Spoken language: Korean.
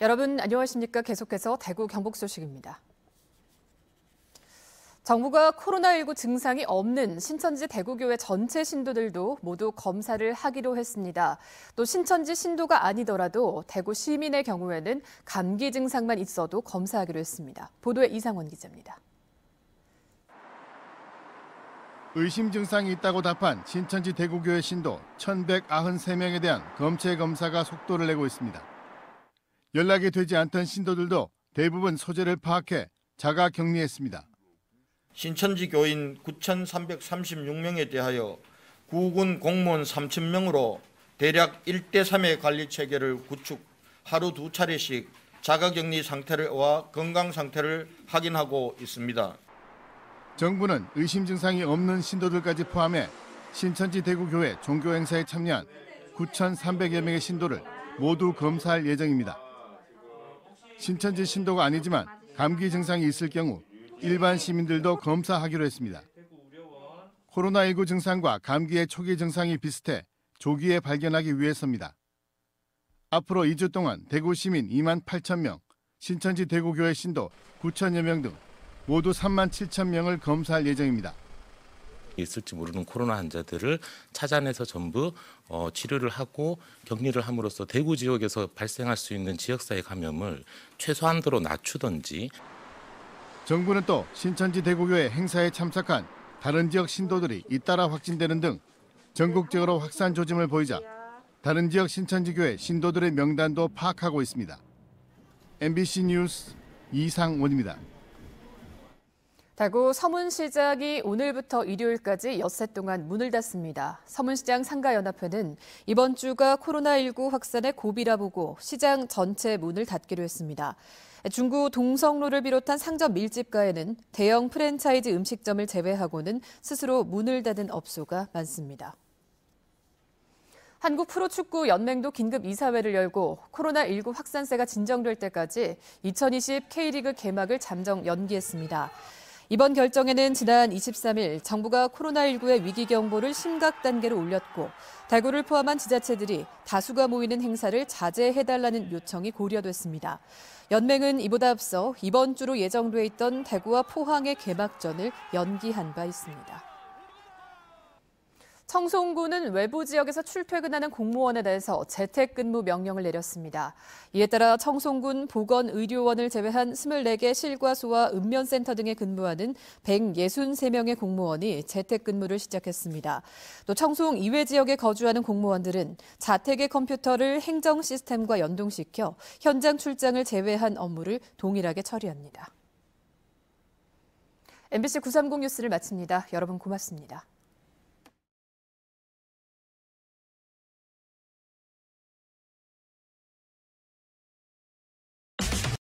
여러분 안녕하십니까? 계속해서 대구 경북 소식입니다. 정부가 코로나19 증상이 없는 신천지 대구교회 전체 신도들도 모두 검사를 하기로 했습니다. 또 신천지 신도가 아니더라도 대구 시민의 경우에는 감기 증상만 있어도 검사하기로 했습니다. 보도에 이상원 기자입니다. 의심 증상이 있다고 답한 신천지 대구교회 신도 1,193명에 대한 검체 검사가 속도를 내고 있습니다. 연락이 되지 않던 신도들도 대부분 소재를 파악해 자가 격리했습니다. 신천지 교인 9,336명에 대하여 구군 공무원 3,000명으로 대략 1대 3의 관리 체계를 구축 하루 두 차례씩 자가 격리 상태와 건강 상태를 확인하고 있습니다. 정부는 의심 증상이 없는 신도들까지 포함해 신천지 대구교회 종교 행사에 참여한 9,300여 명의 신도를 모두 검사할 예정입니다. 신천지 신도가 아니지만 감기 증상이 있을 경우 일반 시민들도 검사하기로 했습니다. 코로나19 증상과 감기의 초기 증상이 비슷해 조기에 발견하기 위해서입니다. 앞으로 2주 동안 대구 시민 2만 8천 명, 신천지 대구교회 신도 9천여 명등 모두 3만 7천 명을 검사할 예정입니다. 있을지 모르는 코로나 환자들을 찾아내서 전부 어, 치료를 하고 격리를 함으로써 대구 지역에서 발생할 수 있는 지역사회 감염을 최소한도로 낮추든지 정부는 또 신천지 대구교회 행사에 참석한 다른 지역 신도들이 잇따라 확진되는 등 전국적으로 확산 조짐을 보이자 다른 지역 신천지 교회 신도들의 명단도 파악하고 있습니다. MBC 뉴스 이상원입니다. 다구 서문시장이 오늘부터 일요일까지 엿새 동안 문을 닫습니다. 서문시장 상가연합회는 이번 주가 코로나19 확산의 고비라 보고 시장 전체 문을 닫기로 했습니다. 중구 동성로를 비롯한 상점 밀집가에는 대형 프랜차이즈 음식점을 제외하고는 스스로 문을 닫은 업소가 많습니다. 한국 프로축구 연맹도 긴급 이사회를 열고 코로나19 확산세가 진정될 때까지 2020 K리그 개막을 잠정 연기했습니다. 이번 결정에는 지난 23일 정부가 코로나19의 위기 경보를 심각 단계로 올렸고 대구를 포함한 지자체들이 다수가 모이는 행사를 자제해달라는 요청이 고려됐습니다. 연맹은 이보다 앞서 이번 주로 예정돼 있던 대구와 포항의 개막전을 연기한 바 있습니다. 성송구는 외부 지역에서 출퇴근하는 공무원에 대해서 재택근무 명령을 내렸습니다. 이에 따라 청송군 보건의료원을 제외한 24개 실과소와 읍면센터 등에 근무하는 163명의 공무원이 재택근무를 시작했습니다. 또 청송 이외 지역에 거주하는 공무원들은 자택의 컴퓨터를 행정 시스템과 연동시켜 현장 출장을 제외한 업무를 동일하게 처리합니다. MBC 930 뉴스를 마칩니다. 여러분 고맙습니다.